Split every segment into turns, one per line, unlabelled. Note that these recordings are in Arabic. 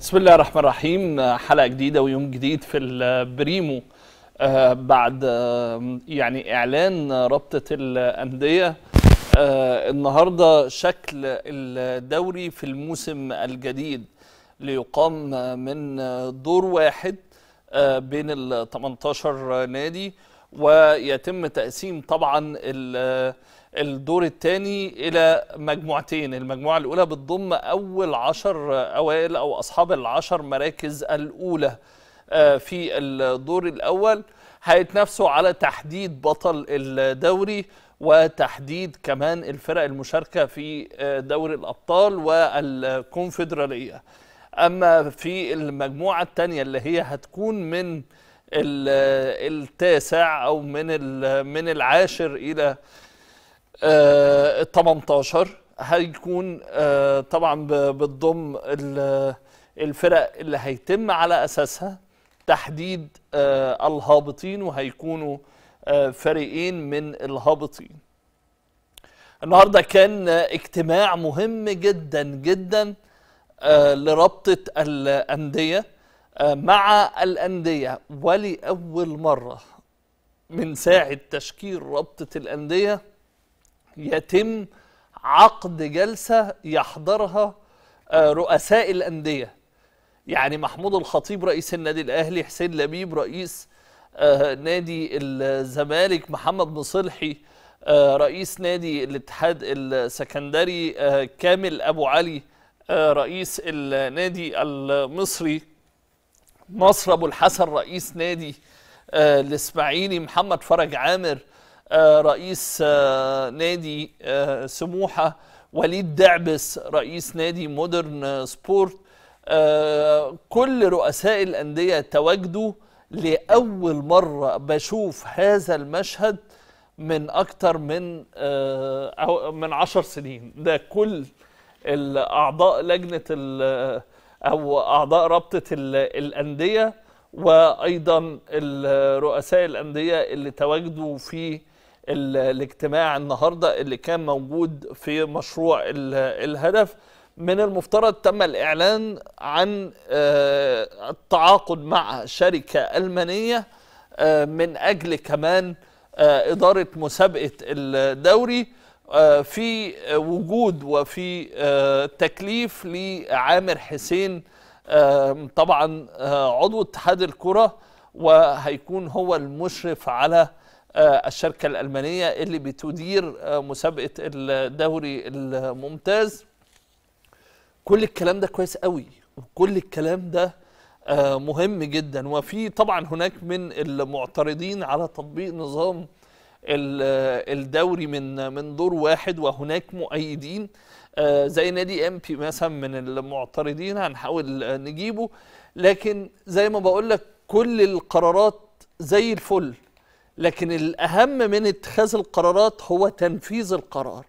بسم الله الرحمن الرحيم حلقة جديدة ويوم جديد في البريمو آه بعد آه يعني إعلان رابطة الأندية آه النهاردة شكل الدوري في الموسم الجديد ليقام من دور واحد آه، بين ال 18 نادي ويتم تقسيم طبعا ال الدور الثاني إلى مجموعتين المجموعة الأولى بتضم أول عشر أوائل أو أصحاب العشر مراكز الأولى آه، في الدور الأول هيتنافسوا على تحديد بطل الدوري وتحديد كمان الفرق المشاركة في آه، دوري الأبطال والكونفدرالية أما في المجموعة الثانية اللي هي هتكون من آه، التاسع أو من من العاشر إلى آه، آه، ال 18 هيكون طبعا بتضم الفرق اللي هيتم على اساسها تحديد آه، الهابطين وهيكونوا فريقين من الهابطين النهارده كان اجتماع مهم جدا جدا لرابطه الانديه مع الانديه ولاول مره من ساعه تشكيل رابطه الانديه يتم عقد جلسة يحضرها آه، رؤساء الأندية يعني محمود الخطيب رئيس النادي الأهلي حسين لبيب رئيس آه، نادي الزمالك محمد مصلحي آه، رئيس نادي الاتحاد السكندري كامل أبو علي رئيس النادي المصري نصر أبو الحسن رئيس نادي الإسماعيلي محمد فرج عامر آه، رئيس آه، نادي آه، سموحه وليد دعبس رئيس نادي مودرن سبورت كل رؤساء الانديه تواجدوا لاول مره بشوف هذا المشهد من اكتر من من عشر سنين ده كل الأعضاء لجنه او اعضاء رابطه الانديه وايضا رؤساء الانديه اللي تواجدوا في الاجتماع النهارده اللي كان موجود في مشروع الهدف من المفترض تم الإعلان عن آه، التعاقد مع شركة ألمانية آه، من أجل كمان آه، إدارة مسابقة الدوري في وجود وفي تكليف لعامر حسين طبعا عضو اتحاد الكرة وهيكون هو المشرف على آه، الشركة الألمانية اللي بتدير آه، مسابقة الدوري الممتاز كل الكلام ده كويس قوي وكل الكلام ده آه، مهم جدا وفي طبعا هناك من المعترضين على تطبيق نظام الدوري من من دور واحد وهناك مؤيدين زي نادي ام بي مثلا من المعترضين هنحاول نجيبه لكن زي ما بقول لك كل القرارات زي الفل لكن الأهم من اتخاذ القرارات هو تنفيذ القرار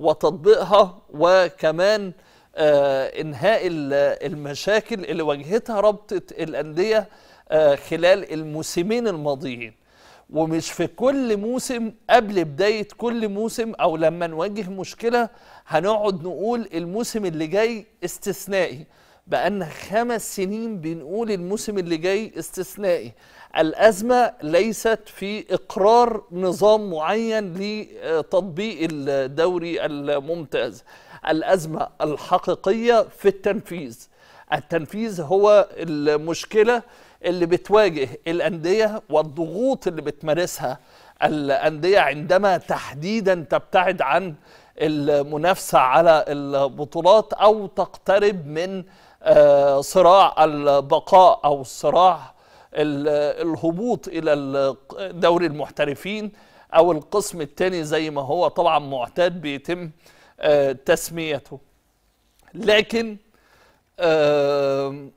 وتطبيقها وكمان آه، إنهاء المشاكل اللي واجهتها رابطة الأندية آه، خلال الموسمين الماضيين ومش في كل موسم قبل بداية كل موسم أو لما نواجه مشكلة هنقعد نقول الموسم اللي جاي استثنائي بقالنا خمس سنين بنقول الموسم اللي جاي استثنائي الأزمة ليست في إقرار نظام معين لتطبيق الدوري الممتاز الأزمة الحقيقية في التنفيذ التنفيذ هو المشكلة اللي بتواجه الأندية والضغوط اللي بتمارسها الأندية عندما تحديدا تبتعد عن المنافسة على البطولات أو تقترب من آه، صراع البقاء أو الصراع الهبوط الى دوري المحترفين او القسم الثاني زي ما هو طبعا معتاد بيتم آه، تسميته لكن آه،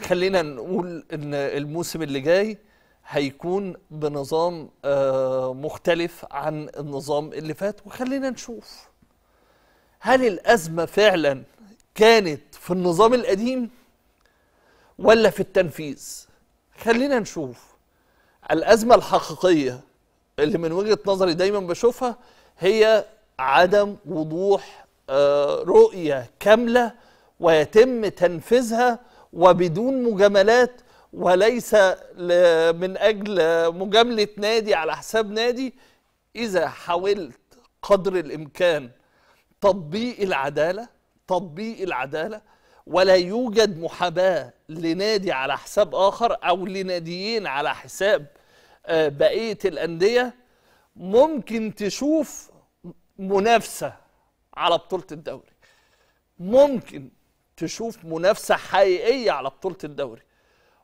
خلينا نقول ان الموسم اللي جاي هيكون بنظام آه، مختلف عن النظام اللي فات وخلينا نشوف هل الازمه فعلا كانت في النظام القديم ولا في التنفيذ خلينا نشوف الازمه الحقيقيه اللي من وجهه نظري دايما بشوفها هي عدم وضوح آه، رؤيه كامله ويتم تنفيذها وبدون مجاملات وليس من اجل مجامله نادي على حساب نادي اذا حاولت قدر الامكان تطبيق العداله تطبيق العداله ولا يوجد محاباه لنادي على حساب اخر او لناديين على حساب آه، بقيه الانديه ممكن تشوف منافسه على بطوله الدوري ممكن تشوف منافسه حقيقيه على بطوله الدوري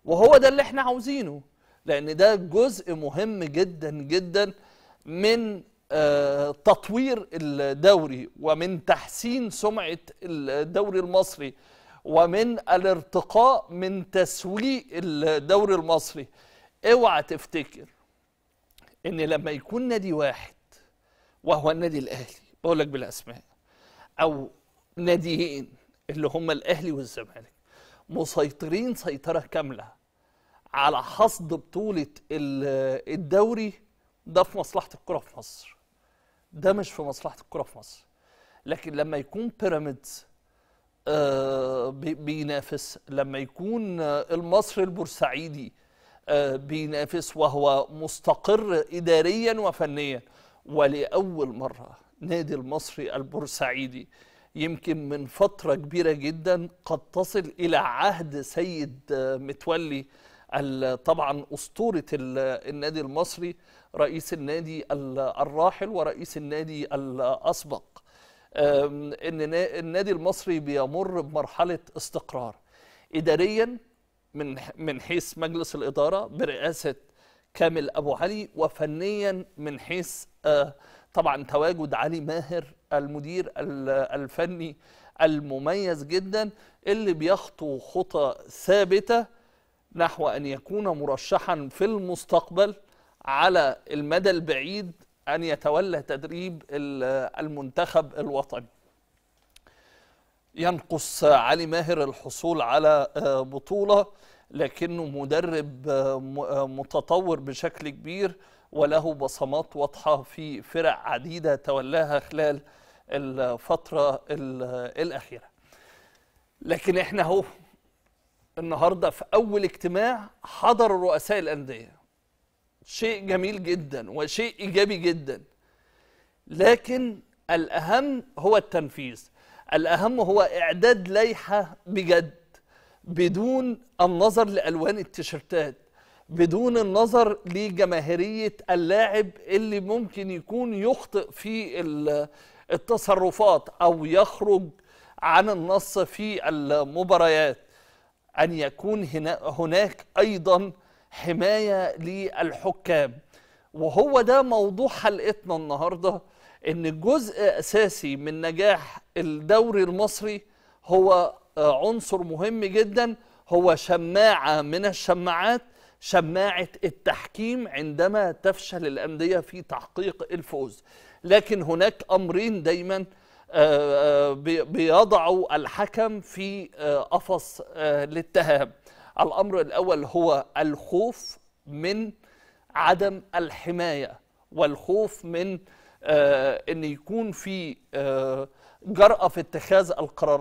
وهو ده اللي احنا عاوزينه لان ده جزء مهم جدا جدا من آه، تطوير الدوري ومن تحسين سمعه الدوري المصري ومن الارتقاء من تسويق الدوري المصري اوعى تفتكر ان لما يكون نادي واحد وهو النادي الاهلي بقول لك بالاسماء او ناديين اللي هم الاهلي والزمالك مسيطرين سيطره كامله على حصد بطوله الدوري ده في مصلحه الكره في مصر ده مش في مصلحه الكره في مصر لكن لما يكون بيراميدز آه، بينافس لما يكون آه، المصري البورسعيدي آه، بينافس وهو مستقر إداريا وفنيا ولأول مرة نادي المصري البورسعيدي يمكن من فترة كبيرة جدا قد تصل إلى عهد سيد متولي طبعا أسطورة النادي المصري رئيس النادي الراحل ورئيس النادي الأسبق ان النادي المصري بيمر بمرحله استقرار اداريا من من حيث مجلس الاداره برئاسه كامل ابو علي وفنيا من حيث آه، طبعا تواجد علي ماهر المدير الفني المميز جدا اللي بيخطو خطى ثابته نحو ان يكون مرشحا في المستقبل على المدى البعيد أن يتولى تدريب المنتخب الوطني ينقص علي ماهر الحصول على آه، بطولة لكنه مدرب آه، آه، متطور بشكل كبير وله بصمات واضحة في فرق عديدة تولاها خلال الفترة الأخيرة لكن احنا اهو النهاردة في أول اجتماع حضر رؤساء الأندية شيء جميل جدا وشيء إيجابي جدا لكن الأهم هو التنفيذ الأهم هو إعداد لائحة بجد بدون النظر لألوان التيشيرتات بدون النظر لجماهيرية اللاعب اللي ممكن يكون يخطئ في التصرفات أو يخرج عن النص في المباريات أن يكون هناك أيضا حمايه للحكام وهو ده موضوع حلقتنا النهارده ان جزء اساسي من نجاح الدوري المصري هو آه، عنصر مهم جدا هو شماعه من الشماعات شماعه التحكيم عندما تفشل الانديه في تحقيق الفوز لكن هناك امرين دايما آه، آه، بيضعوا الحكم في قفص الاتهام الامر الاول هو الخوف من عدم الحمايه والخوف من آه، ان يكون في آه، جرأه في اتخاذ القرارات